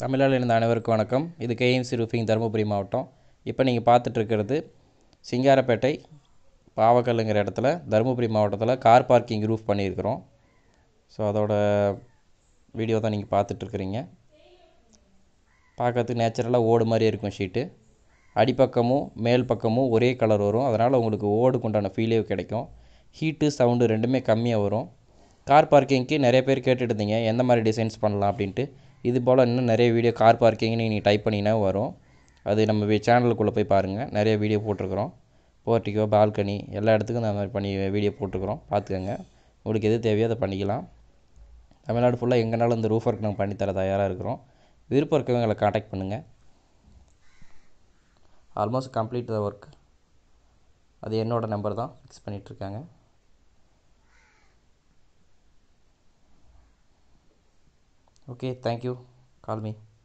தமிழால் இருந்த அனைவருக்கும் வணக்கம் இது கேஎம்சி ரூஃபிங் தருமபுரி மாவட்டம் இப்போ நீங்கள் பார்த்துட்ருக்கிறது சிங்காரப்பேட்டை பாவக்கல்லுங்கிற இடத்துல தருமபுரி மாவட்டத்தில் கார் பார்க்கிங் ரூஃப் பண்ணியிருக்கிறோம் ஸோ அதோட வீடியோ தான் நீங்கள் பார்த்துட்ருக்குறீங்க பார்க்கறதுக்கு நேச்சுரலாக ஓடு மாதிரி இருக்கும் ஷீட்டு அடிப்பக்கமும் மேல் பக்கமும் ஒரே கலர் வரும் அதனால் உங்களுக்கு ஓடுக்கு உண்டான ஃபீலே கிடைக்கும் ஹீட்டு சவுண்டு ரெண்டுமே கம்மியாக வரும் கார் பார்க்கிங்க்கு நிறைய பேர் கேட்டுட்டு இருந்தீங்க எந்த மாதிரி டிசைன்ஸ் பண்ணலாம் அப்படின்ட்டு இது போல் இன்னும் நிறைய வீடியோ கார் பார்க்கிங்னு நீங்கள் டைப் பண்ணிங்கன்னால் வரும் அது நம்ம சேனலுக்குள்ளே போய் பாருங்கள் நிறைய வீடியோ போட்டிருக்குறோம் போர்ட்டிகோ பால்கனி எல்லா இடத்துக்கும் இந்த மாதிரி பண்ணி வீடியோ போட்டுருக்குறோம் பார்த்துக்கோங்க உங்களுக்கு எது தேவையோ அதை பண்ணிக்கலாம் தமிழ்நாடு ஃபுல்லாக எங்கேனாலும் இந்த ரூஃப் ஒர்க் நாங்கள் பண்ணித்தர தயாராக இருக்கிறோம் விருப்பம் இருக்கவங்க எங்களை காண்டாக்ட் பண்ணுங்கள் ஆல்மோஸ்ட் கம்ப்ளீட் த ஒர்க் அது என்னோடய நம்பர் தான் ஃபிக்ஸ் பண்ணிகிட்ருக்காங்க Okay, thank you. Call me.